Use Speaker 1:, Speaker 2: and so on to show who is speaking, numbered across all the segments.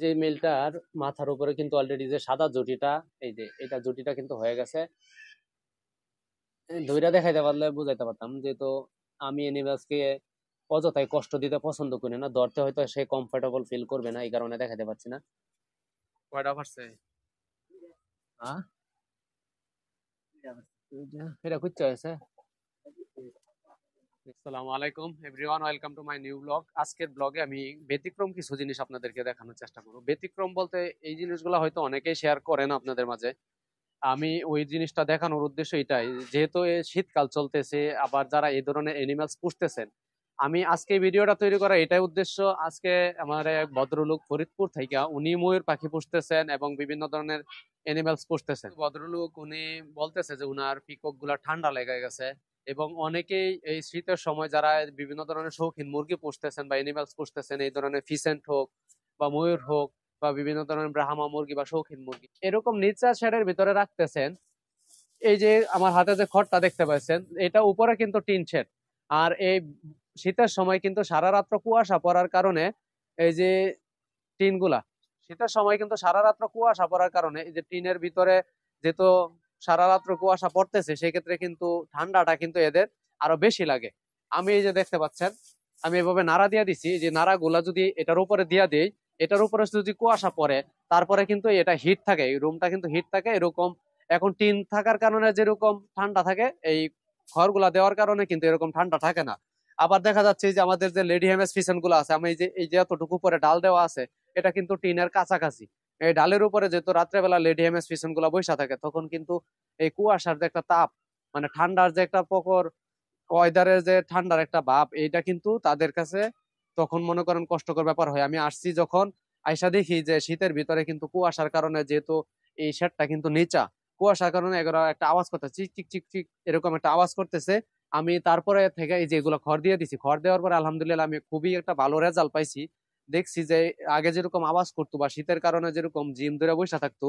Speaker 1: যে মেলটার মাথার উপরে কিন্তু অলরেডি যে সাদা জুটিটা এই যে এটা জুটিটা কিন্তু হয়ে গেছে ধৈরা দেখাইতে পারলে বুঝাইতে পারতাম যেহেতু আমি এনিভাসকে অযথাই কষ্ট দিতে পছন্দ করি না ধরতে হয়তো সে কমফোর্টেবল ফিল করবে না এই কারণে দেখাইতে পারছি না কয়টা পারছে হ্যাঁ এটা কুচ্চা হয়েছে আসসালামু আলাইকুম everyone welcome to my new blog আজকের ব্লগে আমি ব্যতিক্রম কিছু জিনিস আপনাদেরকে দেখানোর চেষ্টা করব ব্যতিক্রম বলতে এই জিনিসগুলো হয়তো অনেকেই শেয়ার করেন আপনাদের মাঝে আমি ওই জিনিসটা দেখানোর উদ্দেশ্য এটাই যেহেতু শীতকাল চলতেছে আবার যারা এই ধরনের অ্যানিমালস পুষতেছেন আমি আজকে ভিডিওটা তৈরি করা এটাই উদ্দেশ্য আজকে আমার এক ভদ্রলোক ফরিদপুর থেকে উনি ময়ূর পাখি পুষতেছেন এবং বিভিন্ন ধরনের অ্যানিমালস পুষতেছেন ভদ্রলোক উনি বলতেছে যে উনার পিকক গুলা ঠান্ডা লেগে গেছে এবং অনেকেই এই শীতের সময় যারা বিভিন্ন ধরনের শৌখিন মুরগি পুষতেছেন বা এনিম্যালস পুষতেছেন এই ধরনের ফিসেন্ট হোক বা ময়ূর হোক বা বিভিন্ন ধরনের ব্রাহ্মা মুরগি বা শৌখিন মুরগি এরকম নিচা শেডের ভিতরে রাখতেছেন এই যে আমার হাতে যে খড়টা দেখতে পাচ্ছেন এটা উপরে কিন্তু টিন শেড আর এই শীতের সময় কিন্তু সারা রাত্র কুয়াশা পড়ার কারণে এই যে টিনগুলা শীতের সময় কিন্তু সারা রাত্র কুয়াশা পড়ার কারণে এই যে টিনের ভিতরে যেহেতু সারা রাত্র কুয়াশা পড়তেছে সেক্ষেত্রে কিন্তু ঠান্ডাটা কিন্তু এদের আরো বেশি লাগে আমি এই যে দেখতে পাচ্ছেন আমি এভাবে নাড়া দিয়ে দিছি যে নাড়াগুলা যদি এটার উপরে দিয়া দিই এটার উপরে যদি কুয়াশা পরে তারপরে কিন্তু এটা হিট থাকে এই রুমটা কিন্তু হিট থাকে এরকম এখন টিন থাকার কারণে যেরকম ঠান্ডা থাকে এই ঘরগুলা দেওয়ার কারণে কিন্তু এরকম ঠান্ডা থাকে না আবার দেখা যাচ্ছে যে আমাদের যে লেডি হেমেস ফিশন গুলো আছে আমি যে এই যে এতটুকু পরে ডাল দেওয়া আছে এটা কিন্তু টিনের কাছাকাছি এই ডালের উপরে যেহেতু রাত্রেবেলা লেডি এম এস ফিসন গুলা বৈশা থাকে তখন কিন্তু এই কুয়াশার যে একটা তাপ মানে ঠান্ডার যে একটা পকর ওয়েদারের যে ঠান্ডার একটা ভাব এইটা কিন্তু তাদের কাছে তখন মনে করেন কষ্টকর ব্যাপার হয় আমি আসছি যখন আইসা দেখি যে শীতের ভিতরে কিন্তু কুয়াশার কারণে যেহেতু এই শেডটা কিন্তু নিচা কুয়াশার কারণে এগুলো একটা আওয়াজ করতে চিক চিক চিক চিক এরকম একটা আওয়াজ করতেছে আমি তারপরে থেকে এই যে এগুলো খড় দিয়ে দিছি খড় দেওয়ার পরে আলহামদুলিল্লাহ আমি খুবই একটা ভালো রেজাল্ট পাইছি দেখছি যে আগে যেরকম আওয়াজ করতো বা শীতের কারণে যেরকম জিম ধরে বসে থাকতো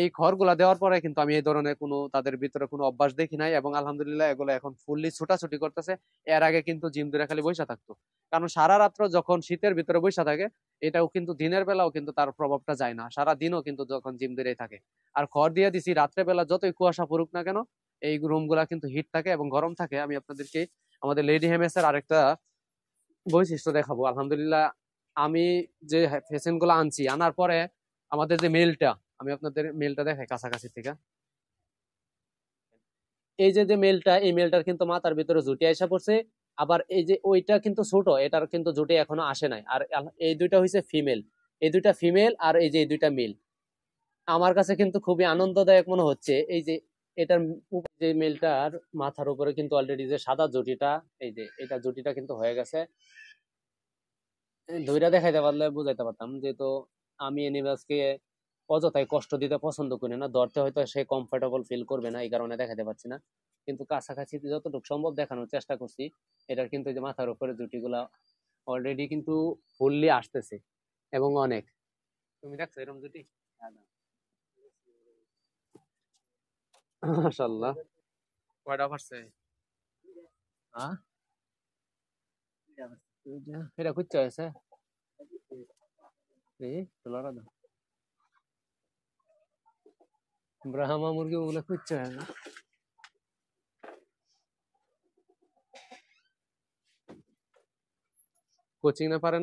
Speaker 1: এই খড়গুলা দেওয়ার পরে কিন্তু আমি এই ধরনের কোনো তাদের ভিতরে কোনো অভ্যাস দেখি নাই এবং আলহামদুলিল্লাহ এগুলো এখন ফুললি ছোটাছুটি করতেছে এর আগে কিন্তু জিম ধরে খালি বসে থাকতো কারণ সারা রাত্র যখন শীতের ভিতরে বসে থাকে এটাও কিন্তু দিনের বেলাও কিন্তু তার প্রভাবটা যায় না সারা দিনও কিন্তু যখন জিম ধরেই থাকে আর খড় দিয়ে দিছি রাত্রে বেলা যতই কুয়াশা পড়ুক না কেন এই রুমগুলা কিন্তু হিট থাকে এবং গরম থাকে আমি আপনাদেরকে আমাদের লেডি হেমেসের আরেকটা বৈশিষ্ট্য দেখাবো আলহামদুলিল্লাহ আমি যে গুলো আনছি আনার পরে আমাদের যে মেলটা আমি আপনাদের মেলটা দেখাই কাছাকাছি থেকে এই যে যে মেলটা এই মেলটার কিন্তু মাথার ভিতরে জুটি আসা পড়ছে আবার এই যে ওইটা কিন্তু ছোট এটার কিন্তু জুটি এখনো আসে নাই আর এই দুইটা হয়েছে ফিমেল এই দুইটা ফিমেল আর এই যে এই দুইটা মেল আমার কাছে কিন্তু খুবই আনন্দদায়ক মনে হচ্ছে এই যে এটার যে মেলটার মাথার উপরে কিন্তু অলরেডি যে সাদা জুটিটা এই যে এটা জুটিটা কিন্তু হয়ে গেছে ধৈরা দেখাইতে পারলে বুঝাইতে পারতাম যে তো আমি এনিভাসকে অযথাই কষ্ট দিতে পছন্দ করি না ধরতে হয়তো সে কমফোর্টেবল ফিল করবে না এই কারণে দেখাতে পারছি না কিন্তু কাছাকাছি যতটুকু সম্ভব দেখানোর চেষ্টা করছি এটার কিন্তু যে মাথার উপরে জুটিগুলা অলরেডি কিন্তু ফুললি আসতেছে এবং অনেক তুমি দেখছো এরকম জুটি মাশাল্লাহ কয়টা পারছে হ্যাঁ Giugia. Era qui c'è, se? Sì, te lo rado. Brahma Murgi ada qui c'è. Coaching না পারে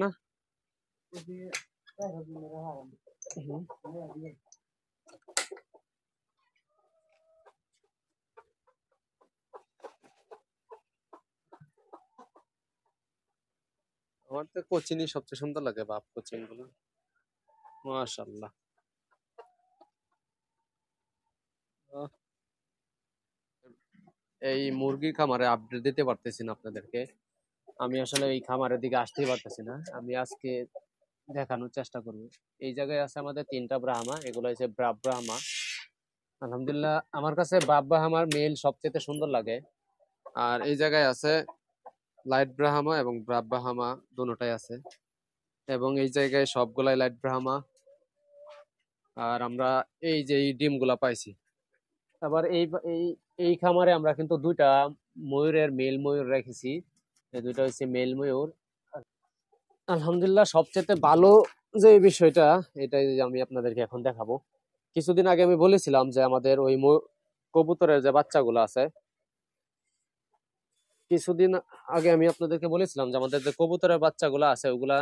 Speaker 1: আমার তো কোচিনই সবচেয়ে সুন্দর লাগে বাপ কোচিন গুলো মাশাল্লাহ এই মুরগি খামারে আপডেট দিতে পারতেছি না আপনাদেরকে আমি আসলে এই খামারের দিকে আসতেই পারতেছি না আমি আজকে দেখানোর চেষ্টা করব এই জায়গায় আছে আমাদের তিনটা ব্রাহ্মা এগুলো হচ্ছে ব্রাব ব্রাহ্মা আলহামদুলিল্লাহ আমার কাছে ব্রাব ব্রাহ্মার মেল সবচেয়ে সুন্দর লাগে আর এই জায়গায় আছে লাইট ব্রাহামা এবং ব্রাব দুটাই আছে এবং এই জায়গায় সবগুলাই লাইট ব্রাহামা আর আমরা এই যে এই ডিমগুলা পাইছি আবার এই এই খামারে আমরা কিন্তু দুইটা ময়ূরের মেল ময়ূর রেখেছি এই দুইটা হচ্ছে মেল ময়ূর আলহামদুলিল্লাহ সবচেয়ে ভালো যে বিষয়টা এটাই আমি আপনাদেরকে এখন দেখাবো কিছুদিন আগে আমি বলেছিলাম যে আমাদের ওই কবুতরের যে বাচ্চাগুলো আছে কিছুদিন আগে আমি আপনাদেরকে বলেছিলাম যে আমাদের যে কবুতরের বাচ্চাগুলো আছে ওগুলা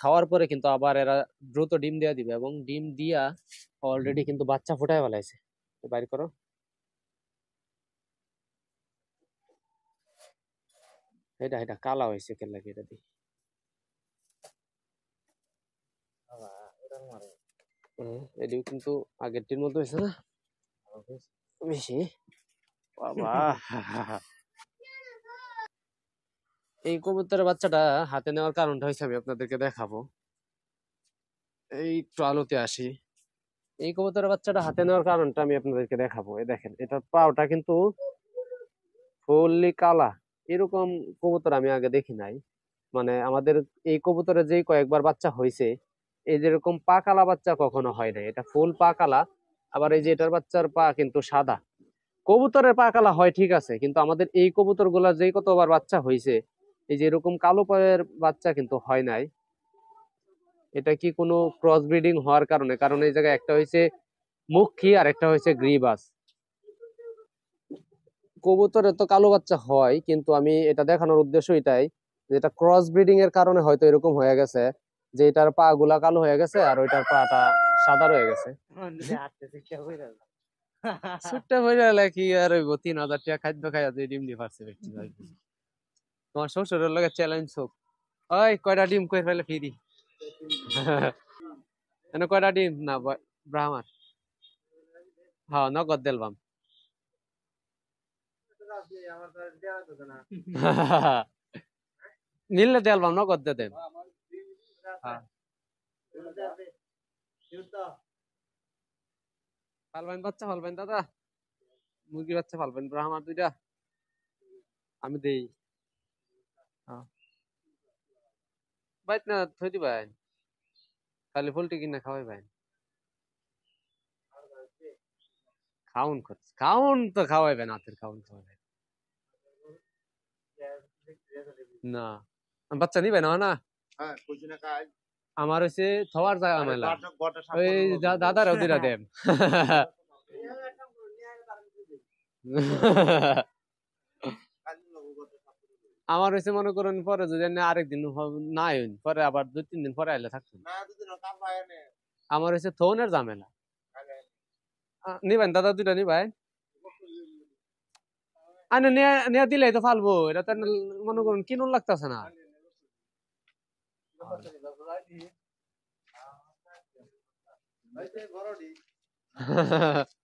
Speaker 1: খাওয়ার পরে কিন্তু আবার এরা দ্রুত ডিম দেওয়া দিবে এবং ডিম দিয়া অলরেডি কিন্তু বাচ্চা ফুটায় ফেলাইছে বাইর করো এটা এটা কালা হয়েছে কেন লাগে এটা দিয়ে এটিও কিন্তু দিন মতো হয়েছে না বেশি বাবা এই কবুতরের বাচ্চাটা হাতে নেওয়ার কারণটা হয়েছে আমি আপনাদেরকে দেখাবো এই একটু আলোতে আসি এই কবুতরের বাচ্চাটা হাতে নেওয়ার কারণটা আমি আপনাদেরকে দেখাবো এই দেখেন এটার পাওটা কিন্তু ফুললি কালা এরকম কবুতর আমি আগে দেখি নাই মানে আমাদের এই কবুতরে যেই কয়েকবার বাচ্চা হয়েছে এই যেরকম পা কালা বাচ্চা কখনো হয় না এটা ফুল পা কালা আবার এই যে এটার বাচ্চার পা কিন্তু সাদা কবুতরের পা কালা হয় ঠিক আছে কিন্তু আমাদের এই কবুতর গুলা যেই কতবার বাচ্চা হয়েছে এই যে এরকম কালো পায়ের বাচ্চা কিন্তু হয় নাই এটা কি কোনো ক্রস ব্রিডিং হওয়ার কারণে কারণ এই জায়গায় একটা হয়েছে মুখী আর একটা হয়েছে গ্রিবাস কবুতরে তো কালো বাচ্চা হয় কিন্তু আমি এটা দেখানোর উদ্দেশ্য এটাই যে এটা ক্রস ব্রিডিং এর কারণে হয়তো এরকম হয়ে গেছে যে এটার পা গুলা কালো হয়ে গেছে আর ওইটার পাটা সাদা রয়ে গেছে ছুটটা হয়ে গেলে কি আর ওই তিন হাজার টাকা খাদ্য খাই ডিম নিয়ে পারছে তোমার শ্বশুরের লগে চ্যালেঞ্জ হোক ওই কয়টা ডিম কই ফেলে ফিরি এনে কয়টা ডিম না ব্রাহ্মার হ্যাঁ নগদ দেলবাম নিলে দেলবাম নগদ দে দেন হ্যাঁ। ফালবেন বাচ্চা ফালবেন দাদা মুরগি বাচ্চা ফালবেন ব্রাহ্মার দুইটা আমি দেই বাইত হ্যাঁ। না থৈ দিবাই খালি ফুলটি কিনা খাওয়াই ভাই খাউন করছে খাউন তো খাওয়াইবেন হাতের খাউন খাওয়াইবেন না বাচ্চা নিবে না না হ্যাঁ, আমার হচ্ছে থওয়ার জায়গা মেলা ওই দাদার আমার হয়েছে মনে করেন পরে যদি আরেকদিন না হইন পরে আবার দুই তিন দিন পরে আইলে থাকতেন আমার হয়েছে থৌনের ঝামেলা নিবেন দাদা দুইটা নিবেন আরে নেয়া দিলেই তো ফালবো এটা তো মনে করুন কিনুন লাগতেছে না বড়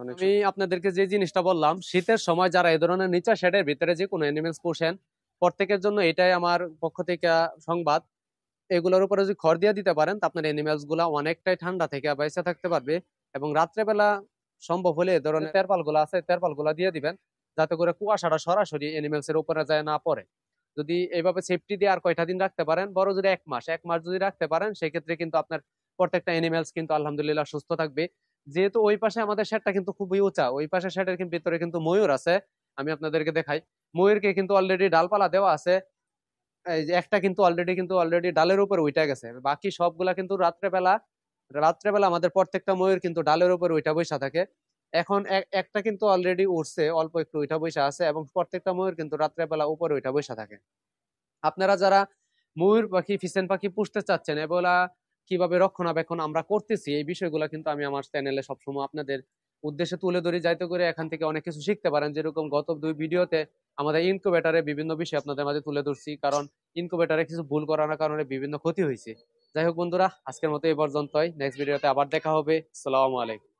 Speaker 1: আমি আপনাদেরকে যে জিনিসটা বললাম শীতের সময় যারা এই ধরনের নিচা শেডের ভিতরে যে কোনো অ্যানিমেলস পোষেন প্রত্যেকের জন্য এটাই আমার পক্ষ থেকে সংবাদ এগুলোর উপরে যদি খড় দিয়ে দিতে পারেন তা আপনার অ্যানিমেলস গুলা অনেকটাই ঠান্ডা থেকে বাইসে থাকতে পারবে এবং রাত্রেবেলা সম্ভব হলে এ ধরনের তেরপাল গুলো আছে তেরপাল গুলা দিয়ে দিবেন যাতে করে কুয়াশাটা সরাসরি অ্যানিমেলস এর উপরে যায় না পড়ে যদি এইভাবে সেফটি দিয়ে আর কয়টা দিন রাখতে পারেন বড় যদি এক মাস এক মাস যদি রাখতে পারেন সেক্ষেত্রে কিন্তু আপনার প্রত্যেকটা অ্যানিমেলস কিন্তু আলহামদুলিল্লাহ সুস্থ থাকবে যেহেতু ওই পাশে আমাদের শেডটা কিন্তু খুবই উঁচা ওই পাশে শেডের ভিতরে কিন্তু ময়ূর আছে আমি আপনাদেরকে দেখাই ময়ূরকে কিন্তু অলরেডি ডালপালা দেওয়া আছে একটা কিন্তু অলরেডি কিন্তু অলরেডি ডালের উপর উইটা গেছে বাকি সবগুলা কিন্তু রাত্রেবেলা রাত্রেবেলা আমাদের প্রত্যেকটা ময়ূর কিন্তু ডালের উপর উইটা বৈশা থাকে এখন একটা কিন্তু অলরেডি উঠছে অল্প একটু উইটা বৈশা আছে এবং প্রত্যেকটা ময়ূর কিন্তু রাত্রেবেলা উপর উইটা বৈশা থাকে আপনারা যারা ময়ূর পাখি ফিসেন পাখি পুষতে চাচ্ছেন এবেলা কিভাবে রক্ষণাবেক্ষণ আমরা করতেছি এই বিষয়গুলো কিন্তু আমি আমার চ্যানেলে সবসময় আপনাদের উদ্দেশ্যে তুলে ধরি যাইতে করে এখান থেকে অনেক কিছু শিখতে পারেন যেরকম গত দুই ভিডিওতে আমাদের ইনকুবেটারে বিভিন্ন বিষয় আপনাদের মাঝে তুলে ধরছি কারণ ইনকুবেটারে কিছু ভুল করানোর কারণে বিভিন্ন ক্ষতি হয়েছে যাই হোক বন্ধুরা আজকের মতো এ পর্যন্তই নেক্সট ভিডিওতে আবার দেখা হবে সালামু আলাইকুম